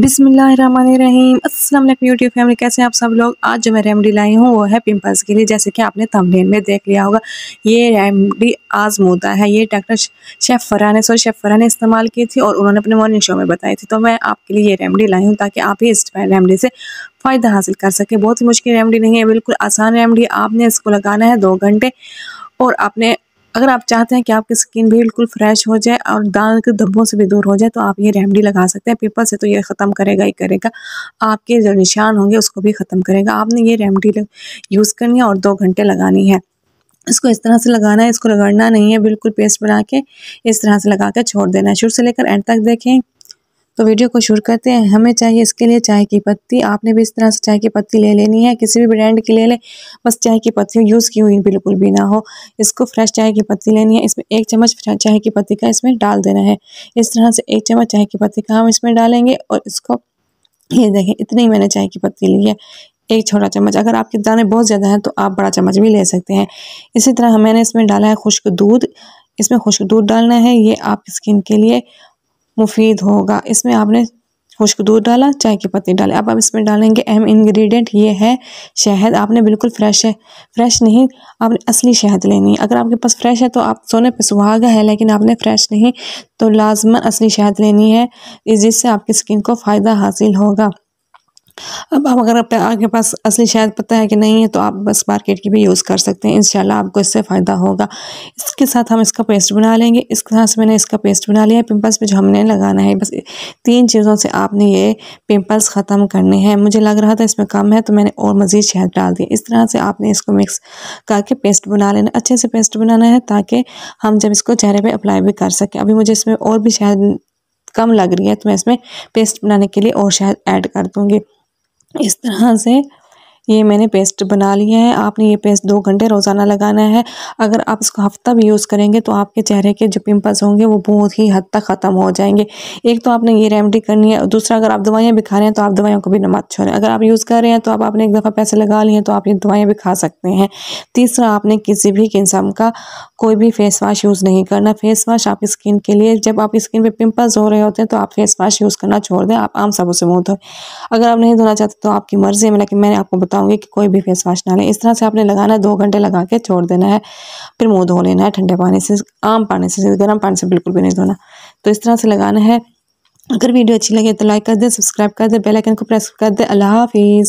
बिसमीम अस्सलाम YouTube family कैसे हैं आप सब लोग आज जो मैं रेमडी लाई हूँ वो है पिंपल्स के लिए जैसे कि आपने थंबनेल में देख लिया होगा ये रेमडी आजमूदा है ये डॉक्टर शेफ़ फरा ने सॉरी शेफ़ फरा ने इस्तेमाल की थी और उन्होंने अपने मॉर्निंग शो में बताई थी तो मैं आपके लिए ये रेमडी लाई हूँ ताकि आप ही इस रेमडी से फ़ायदा हासिल कर सकें बहुत ही मुश्किल रेमडी नहीं है बिल्कुल आसान रेमडी आपने इसको लगाना है दो घंटे और आपने अगर आप चाहते हैं कि आपकी स्किन भी बिल्कुल फ्रेश हो जाए और दाल के धब्बों से भी दूर हो जाए तो आप ये रेमडी लगा सकते हैं पीपल से तो ये ख़त्म करेगा ही करेगा आपके जो निशान होंगे उसको भी ख़त्म करेगा आपने ये रेमडी यूज़ करनी है और दो घंटे लगानी है इसको इस तरह से लगाना है इसको रगड़ना नहीं है बिल्कुल पेस्ट बना के इस तरह से लगा कर छोड़ देना है शुरू से लेकर एंड तक देखें तो वीडियो को शुरू करते हैं हमें चाहिए इसके लिए चाय की पत्ती आपने भी इस तरह से चाय की पत्ती ले लेनी है किसी भी ब्रांड की ले लें बस चाय की पत्ती यूज़ की हुई बिल्कुल भी ना हो इसको फ्रेश चाय की पत्ती लेनी है इसमें एक चम्मच चाय की पत्ती का इसमें डाल देना है इस तरह से एक चम्मच चाय की पत्ती का हम इसमें डालेंगे और इसको ये देखें इतनी मैंने चाय की पत्ती ली है एक छोटा चम्मच अगर आपके दाने बहुत ज़्यादा हैं तो आप बड़ा चम्मच भी ले सकते हैं इसी तरह मैंने इसमें डाला है खुश्क दूध इसमें खुश्क दूध डालना है ये आपकी स्किन के लिए मुफीद होगा इसमें आपने खुश्क दूध डाला चाय की पत्ती डाली अब आप इसमें डालेंगे अहम इंग्रेडिएंट ये है शहद आपने बिल्कुल फ्रेश है फ्रेश नहीं आपने असली शहद लेनी है अगर आपके पास फ्रेश है तो आप सोने पे सुहागा है लेकिन आपने फ्रेश नहीं तो लाजमन असली शहद लेनी है जिससे आपकी स्किन को फ़ायदा हासिल होगा अब आप अगर आपके पास असली शायद पता है कि नहीं है तो आप बस मार्केट की भी यूज़ कर सकते हैं इन आपको इससे फ़ायदा होगा इसके साथ हम इसका पेस्ट बना लेंगे इस तरह से मैंने इसका पेस्ट बना लिया है पिम्पल्स भी जो हमने लगाना है बस तीन चीज़ों से आपने ये पिम्पल्स ख़त्म करने हैं मुझे लग रहा था इसमें कम है तो मैंने और मज़ीद शहद डाल दी इस तरह से आपने इसको मिक्स करके पेस्ट बना लेना अच्छे से पेस्ट बनाना है ताकि हम जब इसको चेहरे पर अप्लाई भी कर सकें अभी मुझे इसमें और भी शायद कम लग रही है तो मैं इसमें पेस्ट बनाने के लिए और शायद ऐड कर दूँगी इस तरह से ये मैंने पेस्ट बना लिया है आपने ये पेस्ट दो घंटे रोज़ाना लगाना है अगर आप इसको हफ्ता भी यूज़ करेंगे तो आपके चेहरे के जो पिम्पल्स होंगे वो बहुत ही हद तक ख़त्म हो जाएंगे एक तो आपने ये रेमडी करनी है दूसरा अगर आप दवाइयाँ भी खा रहे हैं तो आप दवाइयों को भी मत छोड़ें अगर आप यूज़ कर रहे हैं तो आप आपने एक दफ़ा पैसे लगा लिए तो आप ये दवाइयाँ भी खा सकते हैं तीसरा आपने किसी भी किस्म का कोई भी फेस वाश यूज़ नहीं करना फेस वाश आपकी स्किन के लिए जब आपकी स्किन पर पिम्पल्स हो रहे होते हैं तो आप फेस वाश यूज़ करना छोड़ दें आप आम सबों से मुँह धोएं अगर आप नहीं धोना चाहते तो आपकी मर्ज़ी है लेकिन मैंने आपको बता बताऊंगी कि कोई भी फेस वाश ना लें इस तरह से आपने लगाना है दो घंटे लगा के छोड़ देना है फिर मुंह धो लेना है ठंडे पानी से आम पानी से गर्म पानी से बिल्कुल भी नहीं धोना तो इस तरह से लगाना है अगर वीडियो अच्छी लगे तो लाइक कर दे सब्सक्राइब कर दे बेल आइकन को प्रेस कर दे अल्लाह हाफिज़